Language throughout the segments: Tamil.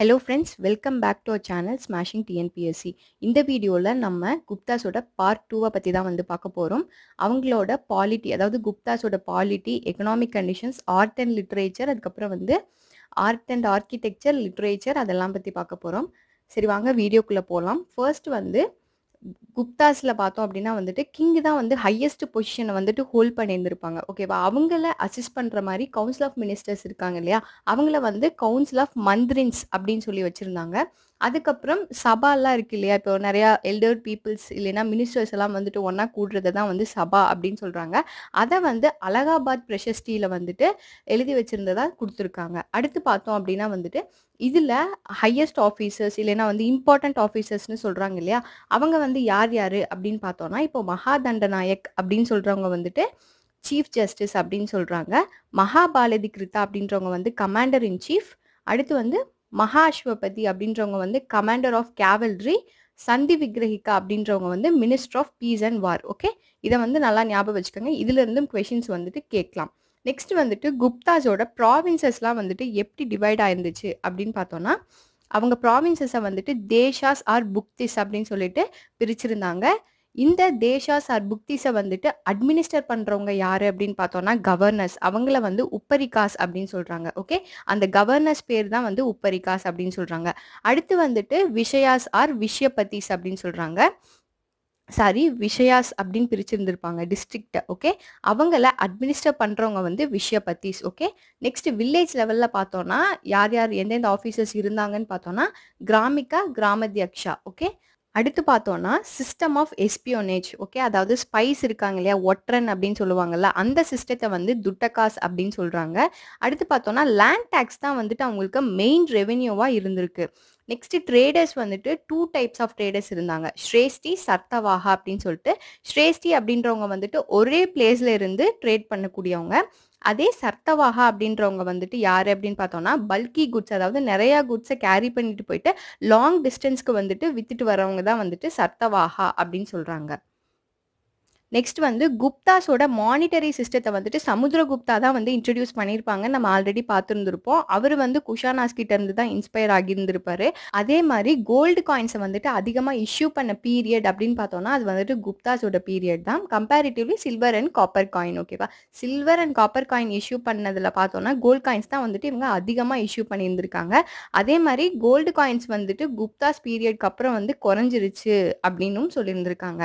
hello friends welcome back to our channel smashing TNPSC இந்த வீடியோவில் நம்ம குப்தாஸோட பார்ட் டூவை பற்றி தான் வந்து பார்க்க போகிறோம் அவங்களோட பாலிட்டி அதாவது குப்தாஸோட polity economic conditions art and literature அதுக்கப்புறம் வந்து ஆர்ட் அண்ட் ஆர்கிடெக்சர் லிட்ரேச்சர் அதெல்லாம் பற்றி பார்க்க போகிறோம் சரி வாங்க வீடியோக்குள்ளே போகலாம் ஃபர்ஸ்ட் வந்து குப்தாஸில் பார்த்தோம் அப்படின்னா வந்துட்டு கிங் தான் வந்து ஹையஸ்ட் பொசிஷனை வந்துட்டு ஹோல்ட் பண்ணியிருந்திருப்பாங்க ஓகேவா அவங்கள அசிஸ்ட் பண்ணுற மாதிரி கவுன்சில் ஆஃப் மினிஸ்டர்ஸ் இருக்காங்க இல்லையா அவங்கள வந்து கவுன்சில் ஆஃப் மந்த்ரின்ஸ் அப்படின்னு சொல்லி வச்சுருந்தாங்க அதுக்கப்புறம் சபாலாம் இருக்கு இல்லையா இப்போ நிறையா எல்டர் பீப்புள்ஸ் இல்லைன்னா மினிஸ்டர்ஸ் எல்லாம் வந்துட்டு ஒன்றா கூடுறது தான் வந்து சபா அப்படின்னு சொல்கிறாங்க அதை வந்து அலகாபாத் பிரஷஸ்டியில் வந்துட்டு எழுதி வச்சுருந்ததா கொடுத்துருக்காங்க அடுத்து பார்த்தோம் அப்படின்னா வந்துட்டு இதில் ஹையஸ்ட் ஆஃபீஸர்ஸ் இல்லைன்னா வந்து இம்பார்ட்டண்ட் ஆஃபீஸர்ஸ்னு சொல்கிறாங்க இல்லையா அவங்க வந்து யார் யார் அப்படின்னு பார்த்தோம்னா இப்போ மகாதண்டநாயக் அப்படின்னு சொல்கிறவங்க வந்துட்டு சீஃப் ஜஸ்டிஸ் அப்படின்னு சொல்கிறாங்க மகாபாலதி கிருத்தா அப்படின்றவங்க வந்து கமாண்டர் இன் சீஃப் அடுத்து வந்து மகாஸ்வபதி அப்படின்றவங்க வந்து கமாண்டர் ஆஃப் கேவல்ரி சந்தி விக்ரஹிகா அப்படின்றவங்க வந்து minister of peace and war okay இதை வந்து நல்லா ஞாபகம் வச்சுக்கோங்க இதுலேருந்தும் கொஷின்ஸ் வந்துட்டு கேட்கலாம் நெக்ஸ்ட் வந்துட்டு குப்தாஸோட ப்ராவின்சஸ்லாம் வந்துட்டு எப்படி டிவைட் ஆயிருந்துச்சு அப்படின்னு பார்த்தோன்னா அவங்க ப்ராவின்சஸை வந்துட்டு தேஷாஸ் ஆர் புக்திஸ் அப்படின்னு சொல்லிட்டு பிரிச்சிருந்தாங்க இந்த தேஷாஸ் ஆர் புக்திஸை வந்துட்டு அட்மினிஸ்டர் பண்ணுறவங்க யார் அப்படின்னு பார்த்தோம்னா கவர்னர்ஸ் அவங்கள வந்து உப்பரிகாஸ் அப்படின்னு சொல்கிறாங்க ஓகே அந்த கவர்னர்ஸ் பேர் தான் வந்து உப்பரிகாஸ் அப்படின்னு சொல்கிறாங்க அடுத்து வந்துட்டு விஷயாஸ் ஆர் விஷயபதிஸ் அப்படின்னு சொல்கிறாங்க சாரி விஷயாஸ் அப்படின்னு பிரிச்சிருந்திருப்பாங்க டிஸ்ட்ரிக்டை ஓகே அவங்கள அட்மினிஸ்டர் பண்ணுறவங்க வந்து விஷயபத்திஸ் ஓகே நெக்ஸ்ட் வில்லேஜ் லெவலில் பார்த்தோன்னா யார் யார் எந்தெந்த ஆஃபீஸர்ஸ் இருந்தாங்கன்னு பார்த்தோன்னா கிராமிகா கிராமத்யக்ஷா ஓகே அடுத்து பார்த்தோம்னா சிஸ்டம் ஆஃப் எஸ்பியோனேஜ் ஓகே அதாவது ஸ்பைஸ் இருக்காங்க இல்லையா ஒற்றன் அப்படின்னு சொல்லுவாங்கல்ல அந்த சிஸ்டத்தை வந்து துட்டகாஸ் அப்படின்னு சொல்கிறாங்க அடுத்து பார்த்தோம்னா லேண்ட் டேக்ஸ் தான் வந்துட்டு அவங்களுக்கு மெயின் ரெவென்யூவாக இருந்திருக்கு நெக்ஸ்ட் ட்ரேடர்ஸ் வந்துட்டு டூ டைப்ஸ் ஆஃப் ட்ரேடர்ஸ் இருந்தாங்க ஸ்ரேஷ்டி சர்த்தவாகா அப்படின்னு சொல்லிட்டு ஸ்ரேஷ்டி அப்படின்றவங்க வந்துட்டு ஒரே பிளேஸ்ல இருந்து ட்ரேட் பண்ணக்கூடியவங்க அதே சர்த்தவாகா அப்படின்றவங்க வந்துட்டு யார் அப்படின்னு பார்த்தோம்னா பல்கி குட்ஸ் அதாவது நிறையா குட்ஸை கேரி பண்ணிட்டு போயிட்டு லாங் டிஸ்டன்ஸ்க்கு வந்துட்டு வித்துட்டு வரவங்க தான் வந்துட்டு சர்த்தவாகா அப்படின்னு சொல்கிறாங்க நெக்ஸ்ட் வந்து குப்தாஸோட மானிட்டரி சிஸ்டத்தை வந்துட்டு சமுத்திரகுப்தா தான் வந்து இன்ட்ரடியூஸ் பண்ணியிருப்பாங்க நம்ம ஆல்ரெடி பார்த்துருந்துருப்போம் அவர் வந்து குஷானாஸ் கிட்ட இருந்து தான் இன்ஸ்பயர் ஆகியிருந்திருப்பாரு அதே மாதிரி கோல்டு காயின்ஸை வந்துட்டு அதிகமாக இஷ்யூ பண்ண பீரியட் அப்படின்னு பார்த்தோம்னா அது வந்துட்டு குப்தாஸோட பீரியட் தான் comparatively silver and copper coin ஓகேவா silver and copper coin issue பண்ணதில் பார்த்தோம்னா கோல்டு காயின்ஸ் தான் வந்துட்டு இவங்க அதிகமாக இஷ்யூ பண்ணியிருந்திருக்காங்க அதே மாதிரி கோல்டு காயின்ஸ் வந்துட்டு குப்தாஸ் பீரியட்க்கு அப்புறம் வந்து குறைஞ்சிருச்சு அப்படின்னும் சொல்லியிருந்திருக்காங்க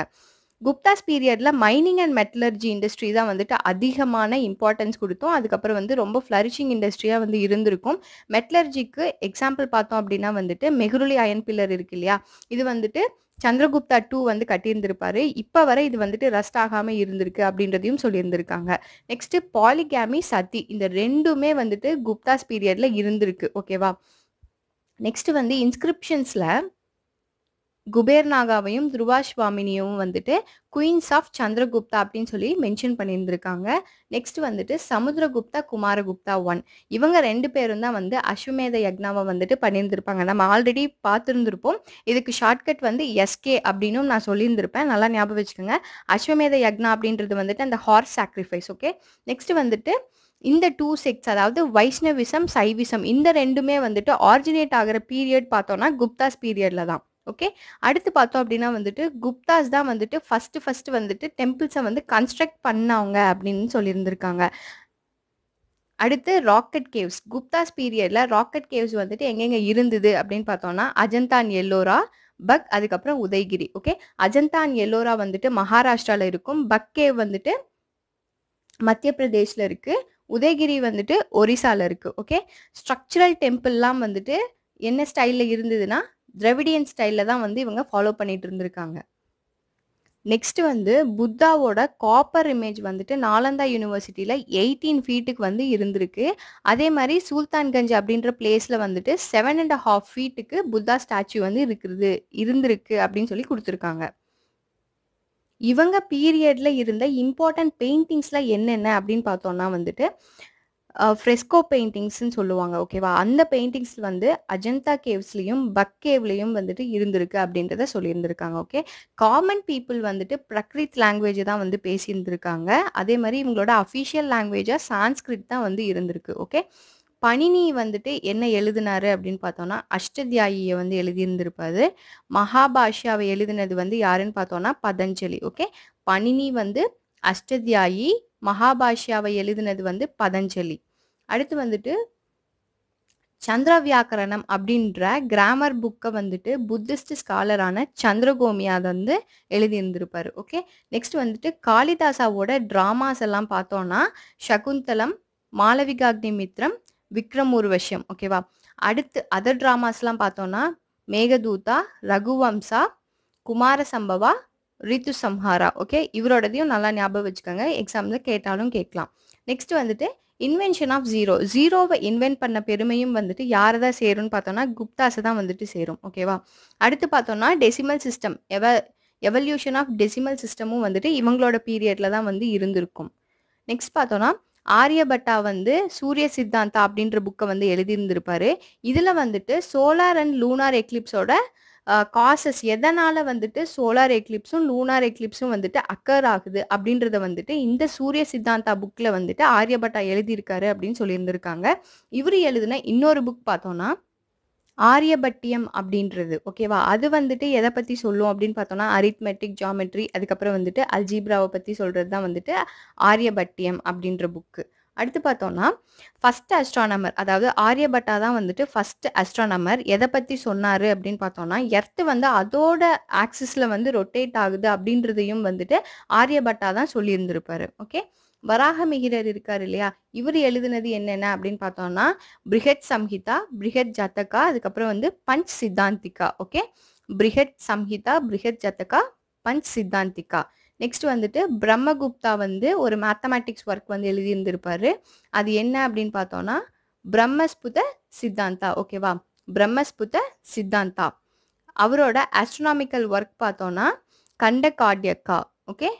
குப்தாஸ் பீரியடில் மைனிங் அண்ட் மெட்டலர்ஜி இண்டஸ்ட்ரி தான் வந்துட்டு அதிகமான இம்பார்ட்டன்ஸ் கொடுத்தோம் அதுக்கப்புறம் வந்து ரொம்ப ஃப்ளரிஷிங் இண்டஸ்ட்ரியாக வந்து இருந்திருக்கும் மெட்டலர்ஜிக்கு எக்ஸாம்பிள் பார்த்தோம் அப்படின்னா வந்துட்டு மெகுருளி அயன் பில்லர் இருக்கு இல்லையா இது வந்துட்டு சந்திரகுப்தா டூ வந்து கட்டியிருந்திருப்பாரு இப்போ வரை இது வந்துட்டு ரஸ்ட் ஆகாமல் இருந்திருக்கு அப்படின்றதையும் சொல்லியிருந்திருக்காங்க நெக்ஸ்ட் பாலிகேமி சதி இந்த ரெண்டுமே வந்துட்டு குப்தாஸ் பீரியடில் இருந்திருக்கு ஓகேவா நெக்ஸ்ட் வந்து இன்ஸ்கிரிப்ஷன்ஸில் குபேர்நாகாவையும் துருவாஸ்வாமினியும் வந்துட்டு குயின்ஸ் ஆஃப் சந்திரகுப்தா அப்படின்னு சொல்லி மென்ஷன் பண்ணியிருந்திருக்காங்க நெக்ஸ்ட் வந்துட்டு சமுத்திரகுப்தா குமாரகுப்தா ஒன் இவங்க ரெண்டு பேரும் தான் வந்து அஸ்வமேத யக்னாவை வந்துட்டு பண்ணியிருந்திருப்பாங்க நம்ம ஆல்ரெடி பார்த்துருந்துருப்போம் இதுக்கு ஷார்ட்கட் வந்து எஸ்கே அப்படின்னும் நான் சொல்லியிருந்திருப்பேன் நல்லா ஞாபகம் வச்சுக்கோங்க அஸ்வமேத யக்னா அப்படின்றது வந்துட்டு அந்த ஹார்ஸ் சாக்ரிஃபைஸ் ஓகே நெக்ஸ்ட் வந்துட்டு இந்த டூ செக்ஸ் அதாவது வைஷ்ணவிசம் சைவிசம் இந்த ரெண்டுமே வந்துட்டு ஆரிஜினேட் ஆகிற பீரியட் பார்த்தோம்னா குப்தாஸ் பீரியடில் தான் ஓகே அடுத்து பார்த்தோம் அப்படின்னா வந்துட்டு குப்தாஸ் தான் வந்துட்டு ஃபர்ஸ்ட் ஃபர்ஸ்ட் வந்துட்டு டெம்பிள்ஸை வந்து கன்ஸ்ட்ரக்ட் பண்ணவங்க அப்படின்னு சொல்லியிருந்திருக்காங்க அடுத்து ராக்கெட் கேவ்ஸ் குப்தாஸ் பீரியடில் ராக்கெட் கேவ்ஸ் வந்துட்டு எங்கெங்கே இருந்தது அப்படின்னு பார்த்தோம்னா அஜந்தான் எல்லோரா பக் அதுக்கப்புறம் உதயகிரி ஓகே அஜந்தான் எல்லோரா வந்துட்டு மகாராஷ்டிராவில் இருக்கும் பக் கேவ் வந்துட்டு மத்திய பிரதேஷில் இருக்குது உதயகிரி வந்துட்டு ஒரிசாவில் இருக்குது ஓகே ஸ்ட்ரக்சரல் டெம்பிள்லாம் வந்துட்டு என்ன ஸ்டைலில் இருந்ததுன்னா திரவிடியன் ஸ்டைலில் தான் வந்து இவங்க ஃபாலோ பண்ணிட்டு இருந்திருக்காங்க நெக்ஸ்ட் வந்து புத்தாவோட காப்பர் இமேஜ் வந்துட்டு நாலந்தா யூனிவர்சிட்டியில் எயிட்டீன் ஃபீட்டுக்கு வந்து இருந்திருக்கு அதே மாதிரி சுல்தான்கஞ்ச் அப்படின்ற பிளேஸில் வந்துட்டு செவன் அண்ட் ஹாஃப் ஃபீட்டுக்கு புத்தா ஸ்டாச்சு வந்து இருக்கிறது இருந்திருக்கு அப்படின்னு சொல்லி கொடுத்துருக்காங்க இவங்க பீரியடில் இருந்த இம்பார்ட்டன்ட் பெயிண்டிங்ஸ்லாம் என்னென்ன அப்படின்னு பார்த்தோம்னா வந்துட்டு ஃப்ரெஸ்கோ பெயிண்டிங்ஸ்ன்னு சொல்லுவாங்க ஓகேவா அந்த பெயிண்டிங்ஸ் வந்து அஜந்தா கேவ்ஸ்லேயும் பக் கேவ்லேயும் வந்துட்டு இருந்திருக்கு அப்படின்றத சொல்லியிருந்திருக்காங்க ஓகே காமன் பீப்புள் வந்துட்டு பிரக்ரித் லாங்குவேஜ் தான் வந்து பேசியிருந்திருக்காங்க அதே மாதிரி இவங்களோட அஃபிஷியல் லாங்குவேஜாக சான்ஸ்கிரிட் தான் வந்து இருந்திருக்கு ஓகே பணினி வந்துட்டு என்ன எழுதினாரு அப்படின்னு பார்த்தோன்னா அஷ்டத்தியாயியை வந்து எழுதியிருந்திருப்பாரு மகாபாஷியாவை எழுதினது வந்து யாருன்னு பார்த்தோன்னா பதஞ்சலி ஓகே பணினி வந்து அஷ்டத்தியாயி மகாபாஷ்யாவை எழுதினது வந்து பதஞ்சலி அடுத்து வந்துட்டு சந்திர வியாக்கரணம் அப்படின்ற கிராமர் புக்கை வந்துட்டு புத்திஸ்ட் ஸ்காலரான சந்திரகோமியா வந்து எழுதியிருந்திருப்பார் ஓகே நெக்ஸ்ட் வந்துட்டு காளிதாசாவோட ட்ராமாஸ் எல்லாம் பார்த்தோம்னா சகுந்தலம் மாலவிகாக்னி மித்ரம் விக்ரம் உருவஷ்யம் ஓகேவா அடுத்து அதர் ட்ராமாஸ்லாம் பார்த்தோம்னா மேகதூதா ரகுவம்சா குமார சம்பவா ரித்து சம்ஹாரா ஓகே இவரோடதையும் நல்லா ஞாபகம் வச்சுக்கோங்க எக்ஸாமில் கேட்டாலும் கேட்கலாம் நெக்ஸ்ட் வந்துட்டு இன்வென்ஷன் ஆஃப் ஜீரோ ஜீரோவை இன்வென்ட் பண்ண பெருமையும் வந்துட்டு யாரை தான் சேரும்னு பார்த்தோம்னா குப்தாஸை தான் வந்துட்டு சேரும் ஓகேவா அடுத்து பார்த்தோம்னா டெசிமல் சிஸ்டம் எவ எவல்யூஷன் ஆஃப் டெசிமல் சிஸ்டமும் வந்துட்டு இவங்களோட பீரியடில் தான் வந்து இருந்திருக்கும் நெக்ஸ்ட் பார்த்தோம்னா ஆரியபட்டா வந்து சூரிய சித்தாந்தா அப்படின்ற புக்கை வந்து எழுதியிருந்திருப்பாரு இதில் வந்துட்டு சோலார் அண்ட் லூனார் எக்லிப்ஸோட காசஸ் எதனால் வந்துட்டு சோலார் எக்லிப்ஸும் லூனார் எக்லிப்ஸும் வந்துட்டு அக்கர் ஆகுது அப்படின்றத வந்துட்டு இந்த சூரிய சித்தாந்தா புக்கில் வந்துட்டு ஆரியபட்டா எழுதியிருக்காரு அப்படின்னு சொல்லியிருந்திருக்காங்க இவர் எழுதின இன்னொரு புக் பார்த்தோன்னா ஆரியபட்டியம் அப்படின்றது ஓகேவா அது வந்துட்டு எதை பற்றி சொல்லும் அப்படின்னு பார்த்தோம்னா அரித்மெட்டிக் ஜாமெட்ரி அதுக்கப்புறம் வந்துட்டு அல்ஜீப்ராவை பற்றி சொல்கிறது தான் வந்துட்டு ஆரியபட்டியம் அப்படின்ற புக்கு அடுத்து பார்த்தோம்னா ஃபஸ்ட் அஸ்ட்ரானமர் அதாவது ஆரியபட்டா தான் வந்துட்டு ஃபஸ்ட் அஸ்ட்ரானமர் எதை பற்றி சொன்னார் அப்படின்னு பார்த்தோம்னா எர்த்து வந்து அதோட ஆக்சிஸில் வந்து ரொட்டேட் ஆகுது அப்படின்றதையும் வந்துட்டு ஆரியபட்டா தான் சொல்லியிருந்திருப்பாரு ஓகே வராகமிகிரர் இருக்கார் இல்லையா இவர் எழுதுனது என்னென்ன அப்படின்னு பார்த்தோம்னா பிரிகட் சம்ஹிதா பிரிகட் ஜத்தக்கா அதுக்கப்புறம் வந்து பஞ்ச் சித்தாந்திகா ஓகே பிரிகட் சம்ஹிதா பிரிகட் ஜத்தக்கா பஞ்ச் சித்தாந்திகா நெக்ஸ்ட் வந்துட்டு பிரம்மகுப்தா வந்து ஒரு மேத்தமேட்டிக்ஸ் ஒர்க் வந்து எழுதியிருந்திருப்பாரு அது என்ன அப்படின்னு பார்த்தோம்னா பிரம்மஸ்புத சித்தாந்தா ஓகேவா பிரம்மஸ்புத சித்தாந்தா அவரோட ஆஸ்ட்ரோனாமிக்கல் ஒர்க் பார்த்தோம்னா கண்ட காட்யக்கா ஓகே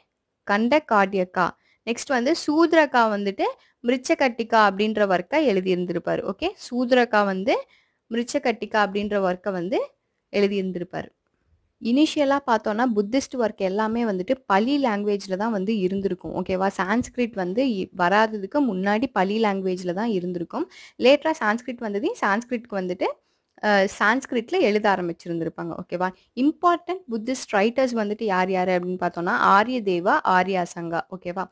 கண்ட காட்யக்கா நெக்ஸ்ட் வந்து சூத்ரகா வந்துட்டு மிருச்சகட்டிகா அப்படின்ற ஒர்க்கை எழுதியிருந்திருப்பாரு ஓகே சூத்ரகா வந்து மிருச்சகட்டிகா அப்படின்ற ஒர்க்கை வந்து எழுதியிருந்திருப்பாரு இனிஷியலாக பார்த்தோன்னா புத்திஸ்ட் ஒர்க் எல்லாமே வந்துட்டு பலி லாங்குவேஜில் தான் வந்து இருந்திருக்கும் ஓகேவா சான்ஸ்கிரிட் வந்து வராததுக்கு முன்னாடி பலி லாங்குவேஜில் தான் இருந்திருக்கும் லேட்டராக சான்ஸ்கிரிட் வந்ததையும் சான்ஸ்கிரிட்க்கு வந்துட்டு சான்ஸ்கிரிட்டில் எழுத ஆரம்பிச்சிருந்துருப்பாங்க ஓகேவா இம்பார்ட்டன்ட் புத்திஸ்ட் ரைட்டர்ஸ் வந்துட்டு யார் யார் அப்படின்னு பார்த்தோன்னா ஆரிய தேவா ஆரியா சங்கா ஓகேவா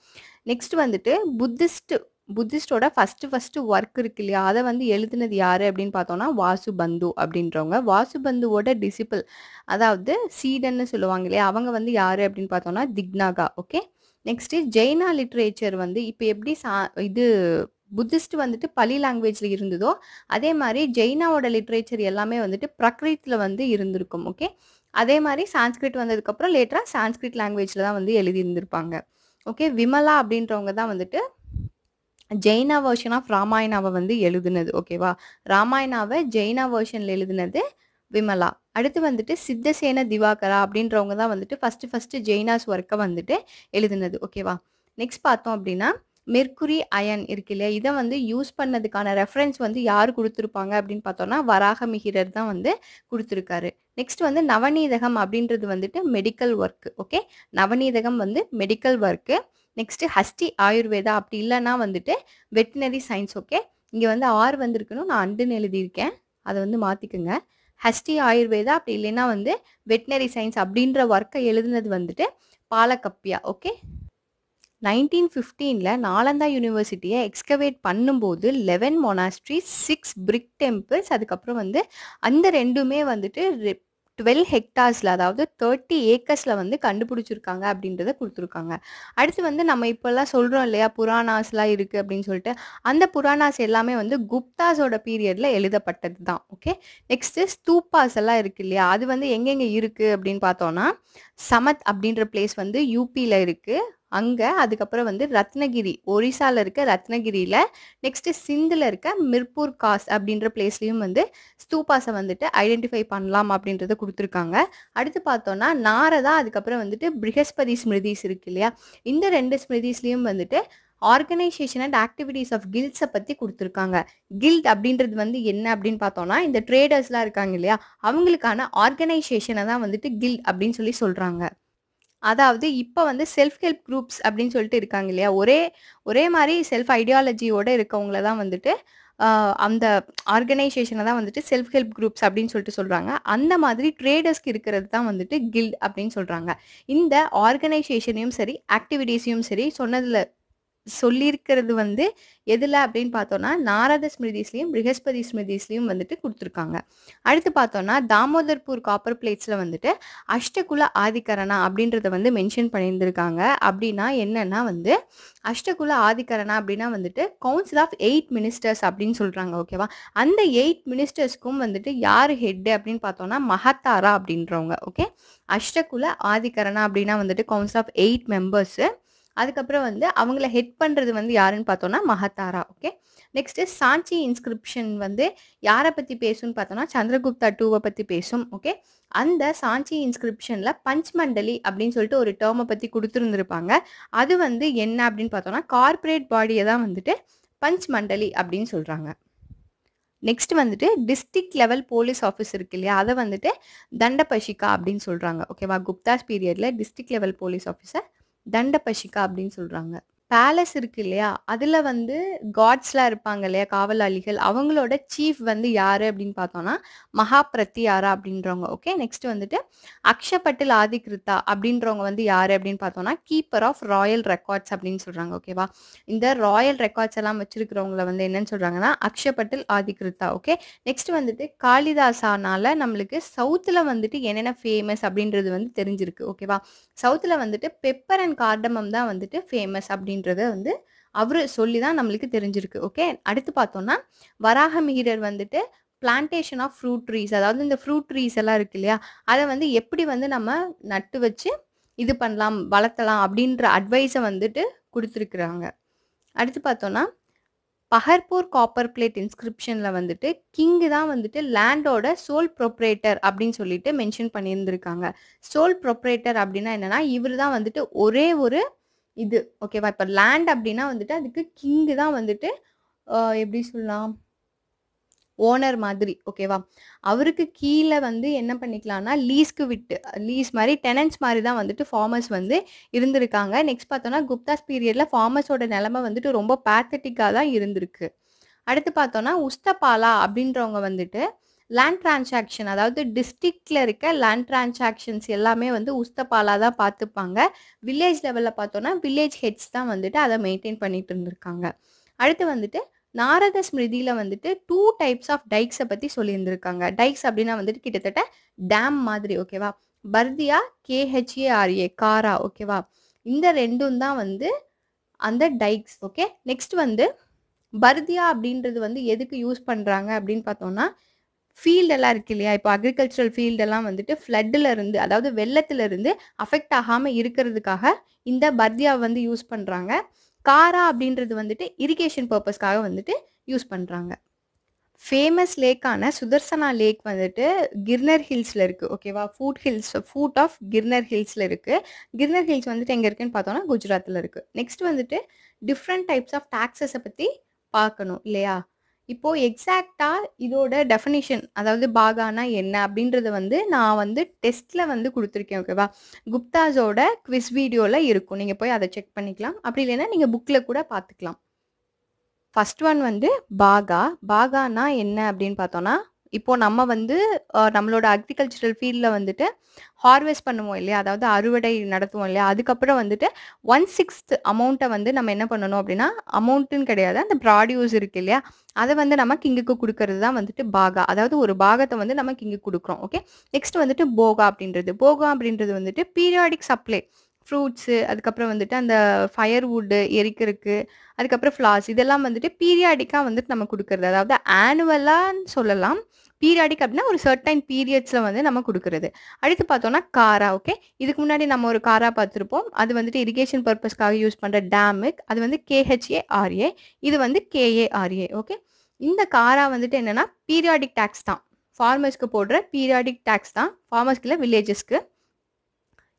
நெக்ஸ்ட் வந்துட்டு புத்திஸ்ட் புத்திஸ்டோட ஃபஸ்ட்டு ஃபஸ்ட்டு ஒர்க் இருக்கு இல்லையா அதை வந்து எழுதினது யார் அப்படின்னு பார்த்தோம்னா வாசுபந்து அப்படின்றவங்க வாசுபந்துவோட டிசிபிள் அதாவது சீடன்னு சொல்லுவாங்க இல்லையா அவங்க வந்து யார் அப்படின்னு பார்த்தோம்னா Dignaga okay next Jaina literature வந்து இப்போ எப்படி சா இது புத்திஸ்ட் வந்துட்டு பலி லாங்குவேஜில் இருந்ததோ அதே மாதிரி ஜெய்னாவோட லிட்ரேச்சர் எல்லாமே வந்துட்டு பிரக்ரித்தில் வந்து இருந்திருக்கும் ஓகே அதே மாதிரி சான்ஸ்கிரிட் வந்ததுக்கப்புறம் லேட்டராக சான்ஸ்கிரிட் லாங்குவேஜில் தான் வந்து எழுதியிருந்திருப்பாங்க ஓகே விமலா அப்படின்றவங்க தான் வந்துட்டு ஜெயினா வேர்ஷன் ஆஃப் ராமாயணாவை வந்து எழுதுனது ஓகேவா ராமாயணாவை ஜெயினா வேர்ஷனில் எழுதுனது விமலா அடுத்து வந்துட்டு சித்தசேன திவாகரா அப்படின்றவங்க தான் வந்துட்டு ஃபஸ்ட்டு ஃபஸ்ட்டு ஜெயினாஸ் ஒர்க்கை வந்துட்டு எழுதுனது ஓகேவா நெக்ஸ்ட் பார்த்தோம் அப்படின்னா மெர்குரி அயன் இருக்கு இல்லையா இதை வந்து யூஸ் பண்ணதுக்கான ரெஃபரன்ஸ் வந்து யார் கொடுத்துருப்பாங்க அப்படின்னு பார்த்தோம்னா வராக மிகிரர் தான் வந்து கொடுத்துருக்காரு நெக்ஸ்ட் வந்து நவநீதகம் அப்படின்றது வந்துட்டு மெடிக்கல் ஒர்க்கு ஓகே நவநீதகம் வந்து medical work next Hasti Ayurveda அப்படி இல்லைன்னா வந்துட்டு வெட்டினரி சயின்ஸ் ஓகே இங்கே வந்து ஆறு வந்திருக்கணும் நான் அண்டுன்னு எழுதியிருக்கேன் அதை வந்து மாற்றிக்குங்க ஹஸ்டி ஆயுர்வேதா அப்படி இல்லைன்னா வந்து வெட்டினரி சயின்ஸ் அப்படின்ற ஒர்க்கை எழுதுனது வந்துட்டு பாலகப்பியா ஓகே நைன்டீன் ஃபிஃப்டீனில் நாலந்தா யூனிவர்சிட்டியை எக்ஸ்கவேட் பண்ணும்போது eleven monastery six brick temples அதுக்கப்புறம் வந்து அந்த ரெண்டுமே வந்துட்டு டுவெல் ஹெக்டார்ஸில் அதாவது தேர்ட்டி ஏக்கர்ஸில் வந்து கண்டுபிடிச்சிருக்காங்க அப்படின்றத கொடுத்துருக்காங்க அடுத்து வந்து நம்ம இப்போல்லாம் சொல்கிறோம் இல்லையா புராணாஸ்லாம் இருக்குது அப்படின்னு சொல்லிட்டு அந்த புராணாஸ் எல்லாமே வந்து குப்தாஸோட பீரியடில் எழுதப்பட்டது தான் ஓகே நெக்ஸ்ட்டு ஸ்தூப்பாஸ் எல்லாம் இருக்குது இல்லையா அது வந்து எங்கெங்கே இருக்குது அப்படின்னு பார்த்தோம்னா சமத் அப்படின்ற பிளேஸ் வந்து யூபியில் இருக்குது அங்கே அதுக்கப்புறம் வந்து ரத்னகிரி ஒரிசாவில் இருக்க ரத்னகிரியில் நெக்ஸ்ட்டு சிந்தில் இருக்க மிர்பூர் காஸ் அப்படின்ற பிளேஸ்லையும் வந்து ஸ்தூபாஸை வந்துட்டு ஐடென்டிஃபை பண்ணலாம் அப்படின்றத கொடுத்துருக்காங்க அடுத்து பார்த்தோன்னா நாரதா அதுக்கப்புறம் வந்துட்டு ப்ரிஹஸ்பதி ஸ்மிருதிஸ் இருக்கு இல்லையா இந்த ரெண்டு ஸ்மிருதிஸ்லேயும் வந்துட்டு ஆர்கனைசேஷன் அண்ட் ஆக்டிவிட்டீஸ் ஆஃப் கில்ட்ஸை பற்றி கொடுத்துருக்காங்க கில்ட் அப்படின்றது வந்து என்ன அப்படின்னு பார்த்தோம்னா இந்த ட்ரேடர்ஸ்லாம் இருக்காங்க இல்லையா அவங்களுக்கான ஆர்கனைசேஷனை தான் வந்துட்டு கில்ட் அப்படின்னு சொல்லி சொல்கிறாங்க அதாவது இப்போ வந்து செல்ஃப் ஹெல்ப் குரூப்ஸ் அப்படின்னு சொல்லிட்டு இருக்காங்க இல்லையா ஒரே ஒரே மாதிரி செல்ஃப் ஐடியாலஜியோட இருக்கவங்கள தான் வந்துட்டு அந்த ஆர்கனைசேஷனை தான் வந்துட்டு செல்ஃப் ஹெல்ப் குரூப்ஸ் அப்படின்னு சொல்லிட்டு சொல்கிறாங்க அந்த மாதிரி ட்ரேடர்ஸ்க்கு இருக்கிறது தான் வந்துட்டு கில்ட் அப்படின்னு சொல்கிறாங்க இந்த ஆர்கனைசேஷனையும் சரி ஆக்டிவிட்டீஸையும் சரி சொன்னதில் சொல்லியிருக்கிறது வந்து எதில் அப்படின்னு பார்த்தோன்னா நாரத ஸ்மிருதிஸ்லையும் பிருகஸ்பதி ஸ்மிருதிஸ்லையும் வந்துட்டு கொடுத்துருக்காங்க அடுத்து பார்த்தோன்னா தாமோதர்பூர் காப்பர் பிளேட்ஸில் வந்துட்டு அஷ்டகுல ஆதிக்கரணா அப்படின்றத வந்து மென்ஷன் பண்ணியிருந்திருக்காங்க அப்படின்னா என்னன்னா வந்து அஷ்டகுல ஆதிக்கரணா அப்படின்னா வந்துட்டு கவுன்சில் ஆஃப் எயிட் மினிஸ்டர்ஸ் அப்படின்னு சொல்கிறாங்க ஓகேவா அந்த எயிட் மினிஸ்டர்ஸ்க்கும் வந்துட்டு யார் ஹெட்டு அப்படின்னு பார்த்தோன்னா மஹத்தாரா அப்படின்றவங்க ஓகே அஷ்டகுல ஆதிக்கரணா அப்படின்னா வந்துட்டு கவுன்சில் ஆஃப் எயிட் மெம்பர்ஸு அதுக்கப்புறம் வந்து அவங்கள ஹெட் பண்ணுறது வந்து யாருன்னு பார்த்தோம்னா மகத்தாரா ஓகே நெக்ஸ்ட்டு சாஞ்சி இன்ஸ்கிரிப்ஷன் வந்து யாரை பற்றி பேசும்னு பார்த்தோம்னா சந்திரகுப்தா டூவை பற்றி பேசும் ஓகே அந்த சாஞ்சி இன்ஸ்கிரிப்ஷனில் மண்டலி அப்படின்னு சொல்லிட்டு ஒரு டேர்மை பற்றி கொடுத்துருந்துருப்பாங்க அது வந்து என்ன அப்படின்னு பார்த்தோம்னா கார்பரேட் பாடியை தான் வந்துட்டு பஞ்ச் மண்டலி அப்படின்னு சொல்கிறாங்க நெக்ஸ்ட் வந்துட்டு டிஸ்ட்ரிக்ட் லெவல் போலீஸ் ஆஃபீஸ் இருக்கு இல்லையா அதை வந்துட்டு தண்டபஷிகா அப்படின்னு சொல்கிறாங்க ஓகேவா குப்தாஸ் பீரியடில் டிஸ்ட்ரிக்ட் லெவல் போலீஸ் ஆஃபீஸர் தண்டபஷிகா அப்படின்னு சொல்கிறாங்க பேலஸ் இருக்கு இல்லையா அதில் வந்து காட்ஸ்லாம் இருப்பாங்க இல்லையா காவலாளிகள் அவங்களோட சீஃப் வந்து யார் அப்படின்னு பார்த்தோம்னா மகாபிரத்தியாரா அப்படின்றவங்க ஓகே நெக்ஸ்ட் வந்துட்டு அக்ஷபட்டில் ஆதிகிருத்தா அப்படின்றவங்க வந்து யார் அப்படின்னு பார்த்தோம்னா கீப்பர் ஆஃப் ராயல் ரெக்கார்ட்ஸ் அப்படின்னு சொல்கிறாங்க ஓகேவா இந்த ராயல் ரெக்கார்ட்ஸ் எல்லாம் வச்சிருக்கிறவங்கள வந்து என்னன்னு சொல்கிறாங்கன்னா அக்ஷபட்டில் ஆதிகிருத்தா ஓகே நெக்ஸ்ட் வந்துட்டு காளிதாசானால நம்மளுக்கு சவுத்தில் வந்துட்டு என்னென்ன ஃபேமஸ் அப்படின்றது வந்து தெரிஞ்சிருக்கு ஓகேவா சவுத்தில் வந்துட்டு பெப்பர் அண்ட் கார்டமம் தான் வந்துட்டு ஃபேமஸ் அப்படின்னு அப்படின்றத வந்து அவர் சொல்லி தான் நம்மளுக்கு தெரிஞ்சிருக்கு ஓகே அடுத்து பார்த்தோம்னா வராகமிகிரர் வந்துட்டு பிளான்டேஷன் ஆஃப் ஃப்ரூட் ட்ரீஸ் அதாவது இந்த ஃப்ரூட் ட்ரீஸ் எல்லாம் இருக்கு இல்லையா அதை வந்து எப்படி வந்து நம்ம நட்டு வச்சு இது பண்ணலாம் வளர்த்தலாம் அப்படின்ற அட்வைஸை வந்துட்டு கொடுத்துருக்குறாங்க அடுத்து பார்த்தோன்னா பஹர்பூர் காப்பர் பிளேட் இன்ஸ்கிரிப்ஷனில் வந்துட்டு கிங்கு தான் வந்துட்டு லேண்டோட சோல் ப்ரொப்ரேட்டர் அப்படின்னு சொல்லிட்டு மென்ஷன் பண்ணியிருந்திருக்காங்க சோல் ப்ரொப்ரேட்டர் அப்படின்னா என்னென்னா இவர் தான் வந்துட்டு ஒரே ஒரு இது ஓகேவா இப்போ லேண்ட் அப்படின்னா வந்துட்டு அதுக்கு கிங்கு தான் வந்துட்டு எப்படி சொல்லலாம் ஓனர் மாதிரி ஓகேவா அவருக்கு கீழே வந்து என்ன பண்ணிக்கலாம்னா லீஸ்க்கு விட்டு லீஸ் மாதிரி டெனன்ஸ் மாதிரி தான் வந்துட்டு ஃபார்மர்ஸ் வந்து இருந்திருக்காங்க நெக்ஸ்ட் பார்த்தோன்னா குப்தாஸ் பீரியடில் ஃபார்மர்ஸோட நிலமை வந்துட்டு ரொம்ப பேத்தட்டிக்காக தான் இருந்திருக்கு அடுத்து பார்த்தோன்னா உஸ்தபாலா அப்படின்றவங்க வந்துட்டு லேண்ட் டிரான்சாக்ஷன் அதாவது டிஸ்ட்ரிக்டில் இருக்க லேண்ட் டிரான்சாக்ஷன்ஸ் எல்லாமே வந்து உஸ்தபாலாக தான் பார்த்துப்பாங்க வில்லேஜ் லெவலில் பார்த்தோன்னா வில்லேஜ் ஹெட்ஸ் தான் வந்துட்டு அதை மெயின்டைன் பண்ணிட்டு இருந்திருக்காங்க அடுத்து வந்துட்டு நாரத ஸ்மிருதியில் வந்துட்டு டூ டைப்ஸ் ஆஃப் டைக்ஸை பற்றி சொல்லியிருந்திருக்காங்க டைக்ஸ் அப்படின்னா வந்துட்டு கிட்டத்தட்ட டேம் மாதிரி ஓகேவா பர்தியா கேஹெச்ஏஆர்ஏ காரா ஓகேவா இந்த ரெண்டும் தான் வந்து அந்த டைக்ஸ் ஓகே நெக்ஸ்ட் வந்து பர்தியா அப்படின்றது வந்து எதுக்கு யூஸ் பண்ணுறாங்க அப்படின்னு பார்த்தோம்னா ஃபீல்டெல்லாம் இருக்கு இல்லையா இப்போ அக்ரிகல்ச்சரல் ஃபீல்டெல்லாம் வந்துட்டு ஃப்ளட்டில் இருந்து அதாவது வெள்ளத்திலிருந்து அஃபெக்ட் ஆகாமல் இருக்கிறதுக்காக இந்த பர்தியா வந்து யூஸ் பண்ணுறாங்க காரா அப்படின்றது வந்துட்டு இரிகேஷன் பர்பஸ்க்காக வந்துட்டு யூஸ் பண்ணுறாங்க ஃபேமஸ் லேக்கான சுதர்சனா லேக் வந்துட்டு கிர்னர் ஹில்ஸில் இருக்குது ஓகேவா foot hills foot of Girnar ஹில்ஸில் இருக்குது கிர்னர் ஹில்ஸ் வந்துட்டு எங்கே இருக்குன்னு பார்த்தோன்னா குஜராத்தில் இருக்குது நெக்ஸ்ட் வந்துட்டு டிஃப்ரெண்ட் டைப்ஸ் ஆஃப் டாக்ஸஸை பற்றி பார்க்கணும் இல்லையா இப்போ எக்ஸாக்டா இதோட டெஃபினேஷன் அதாவது பாகானா என்ன அப்படின்றத வந்து நான் வந்து டெஸ்ட்ல வந்து கொடுத்துருக்கேன் ஓகேவா குப்தாஸோட குவிஸ் வீடியோல இருக்கும் நீங்க போய் அதை செக் பண்ணிக்கலாம் அப்படி இல்லைன்னா நீங்க புக்ல கூட பார்த்துக்கலாம் ஃபர்ஸ்ட் ஒன் வந்து பாகா பாகானா என்ன அப்படின்னு பார்த்தோம்னா இப்போ நம்ம வந்து நம்மளோட அக்ரிகல்ச்சரல் ஃபீல்டில் வந்துட்டு ஹார்வெஸ்ட் பண்ணுவோம் இல்லையா அதாவது அறுவடை நடத்துவோம் இல்லையா அதுக்கப்புறம் வந்துட்டு ஒன் சிக்ஸ்த் அமௌண்ட்டை வந்து நம்ம என்ன பண்ணணும் அப்படின்னா அமௌண்ட்டுன்னு கிடையாது அந்த ப்ராடியூஸ் இருக்கு இல்லையா அதை வந்து நம்ம கிங்குக்கு கொடுக்கறது தான் வந்துட்டு பாகா அதாவது ஒரு பாகத்தை வந்து நம்ம கிங்கு கொடுக்குறோம் ஓகே நெக்ஸ்ட் வந்துட்டு போகா அப்படின்றது போகா அப்படின்றது வந்துட்டு பீரியாடிக் சப்ளை ஃப்ரூட்ஸு அதுக்கப்புறம் வந்துட்டு அந்த ஃபயர்வுட்டு எரிக்கிறதுக்கு அதுக்கப்புறம் ஃப்ளார்ஸ் இதெல்லாம் வந்துட்டு பீரியாடிக்காக வந்துட்டு நம்ம கொடுக்குறது அதாவது ஆனுவலான்னு சொல்லலாம் பீரியாடிக் அப்படின்னா ஒரு சர்டைன் பீரியட்ஸில் வந்து நம்ம கொடுக்குறது அடுத்து பார்த்தோம்னா காரா ஓகே இதுக்கு முன்னாடி நம்ம ஒரு காரா பார்த்துருப்போம் அது வந்துட்டு இரிகேஷன் பர்பஸ்க்காக யூஸ் பண்ணுற டேமிக் அது வந்து கேஹெச்ஏ ஆர்ஏ இது வந்து கேஏஆர்ஏ ஓகே இந்த காரா வந்துட்டு என்னென்னா பீரியாடிக் டேக்ஸ் தான் ஃபார்மர்ஸ்க்கு போடுற பீரியாடிக் டேக்ஸ் தான் ஃபார்மர்ஸ்க்கு இல்லை வில்லேஜஸ்க்கு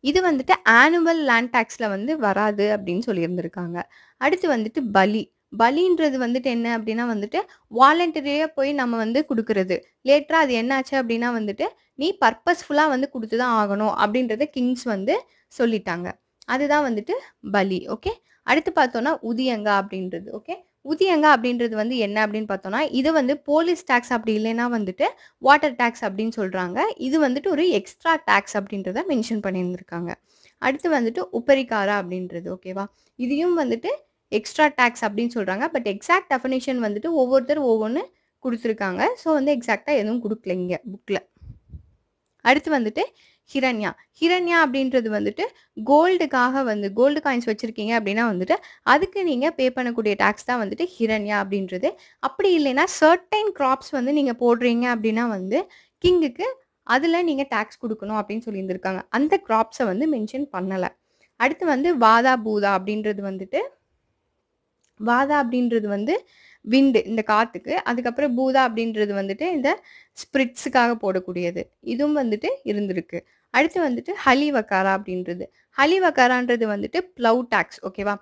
இது வந்துட்டு ஆனுவல் லேண்ட் டேக்ஸில் வந்து வராது அப்படின்னு சொல்லியிருந்திருக்காங்க அடுத்து வந்துட்டு பலி பலின்றது வந்துட்டு என்ன அப்படின்னா வந்துட்டு வாலண்டரியாக போய் நம்ம வந்து கொடுக்கறது லேட்டராக அது என்னாச்சு அப்படின்னா வந்துட்டு நீ பர்பஸ்ஃபுல்லாக வந்து கொடுத்து தான் ஆகணும் அப்படின்றத கிங்ஸ் வந்து சொல்லிட்டாங்க அதுதான் வந்துட்டு பலி ஓகே அடுத்து பார்த்தோன்னா உதியங்கா அப்படின்றது ஓகே உதியங்கா அப்படின்றது வந்து என்ன அப்படின்னு பார்த்தோம்னா இது வந்து போலீஸ் டேக்ஸ் அப்படி இல்லைன்னா வந்துட்டு வாட்டர் டேக்ஸ் அப்படின்னு சொல்கிறாங்க இது வந்துட்டு ஒரு எக்ஸ்ட்ரா டேக்ஸ் அப்படின்றத மென்ஷன் பண்ணியிருந்திருக்காங்க அடுத்து வந்துட்டு உப்பரிக்காரா அப்படின்றது ஓகேவா இதையும் வந்துட்டு எக்ஸ்ட்ரா டேக்ஸ் அப்படின்னு சொல்கிறாங்க பட் எக்ஸாக்ட் டெஃபினேஷன் வந்துட்டு ஒவ்வொருத்தர் ஒவ்வொன்று கொடுத்துருக்காங்க ஸோ வந்து எக்ஸாக்டாக எதுவும் இங்கே புக்கில் அடுத்து வந்துட்டு ஹிரண்யா ஹிரண்யா அப்படின்றது வந்துட்டு கோல்டுக்காக வந்து கோல்டு காயின்ஸ் வச்சுருக்கீங்க அப்படின்னா வந்துட்டு அதுக்கு நீங்கள் பே பண்ணக்கூடிய டேக்ஸ் தான் வந்துட்டு ஹிரண்யா அப்படின்றது அப்படி இல்லைன்னா சர்டைன் க்ராப்ஸ் வந்து நீங்கள் போடுறீங்க அப்படின்னா வந்து கிங்குக்கு அதில் நீங்கள் டேக்ஸ் கொடுக்கணும் அப்படின்னு சொல்லியிருந்திருக்காங்க அந்த க்ராப்ஸை வந்து மென்ஷன் பண்ணலை அடுத்து வந்து வாதா பூதா அப்படின்றது வந்துட்டு வாதா அப்படின்றது வந்து விண்டு இந்த காற்றுக்கு அதுக்கப்புறம் பூதா அப்படின்றது வந்துட்டு இந்த ஸ்பிரிட்ஸுக்காக போடக்கூடியது இதுவும் வந்துட்டு இருந்திருக்கு அடுத்து வந்துட்டு ஹலி வக்காரா அப்படின்றது ஹலி வக்காரான்றது வந்துட்டு ப்ளவு டாக்ஸ் ஓகேவா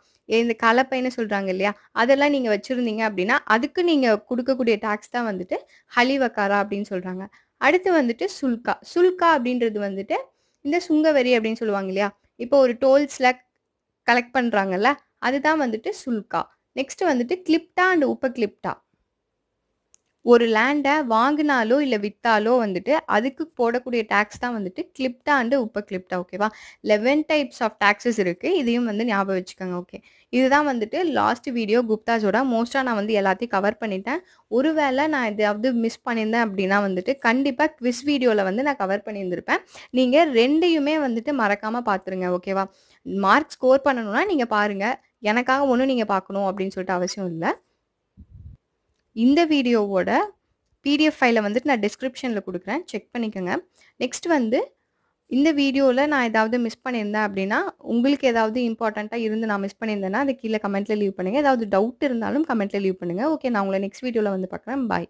இந்த கலப்பைன்னு சொல்கிறாங்க இல்லையா அதெல்லாம் நீங்கள் வச்சுருந்தீங்க அப்படின்னா அதுக்கு நீங்கள் கொடுக்கக்கூடிய டாக்ஸ் தான் வந்துட்டு ஹலி வக்காரா அப்படின்னு சொல்கிறாங்க அடுத்து வந்துட்டு சுல்கா சுல்கா அப்படின்றது வந்துட்டு இந்த சுங்கவரி அப்படின்னு சொல்லுவாங்க இல்லையா இப்போ ஒரு டோல்ஸில் கலெக்ட் பண்ணுறாங்கல்ல அதுதான் வந்துட்டு சுல்கா நெக்ஸ்ட் வந்துட்டு கிளிப்டா அண்ட் உப்ப கிளிப்டா ஒரு லேண்டை வாங்கினாலோ இல்லை விற்றாலோ வந்துட்டு அதுக்கு போடக்கூடிய டேக்ஸ் தான் வந்துட்டு கிளிப்டா அண்டு உப்ப கிளிப்டா ஓகேவா லெவன் டைப்ஸ் ஆஃப் டேக்ஸஸ் இருக்குது இதையும் வந்து ஞாபகம் வச்சுக்கோங்க ஓகே இதுதான் வந்துட்டு லாஸ்ட் வீடியோ குப்தாஸோட மோஸ்ட்டாக நான் வந்து எல்லாத்தையும் கவர் பண்ணிட்டேன் ஒருவேளை நான் இதாவது மிஸ் பண்ணியிருந்தேன் அப்படின்னா வந்துட்டு கண்டிப்பாக குவிஸ் வீடியோவில் வந்து நான் கவர் பண்ணியிருந்திருப்பேன் நீங்கள் ரெண்டையுமே வந்துட்டு மறக்காமல் பார்த்துருங்க ஓகேவா மார்க் ஸ்கோர் பண்ணணும்னா நீங்கள் பாருங்கள் எனக்காக ஒன்றும் நீங்கள் பார்க்கணும் அப்படின்னு சொல்லிட்டு அவசியம் இல்லை இந்த வீடியோவோட பிடிஎஃப் ஃபைலை வந்துட்டு நான் டிஸ்கிரிப்ஷனில் கொடுக்குறேன் செக் பண்ணிக்கோங்க நெக்ஸ்ட் வந்து இந்த வீடியோவில் நான் ஏதாவது மிஸ் பண்ணியிருந்தேன் அப்படின்னா உங்களுக்கு ஏதாவது இம்பார்ட்டண்ட்டாக இருந்து நான் மிஸ் பண்ணியிருந்தேன்னா அதை கீழே கமெண்ட்டில் லீவ் பண்ணுங்கள் ஏதாவது டவுட் இருந்தாலும் கமெண்ட்டில் லீவ் பண்ணுங்கள் ஓகே நான் உங்களை நெக்ஸ்ட் வீடியோவில் வந்து பார்க்குறேன் பாய்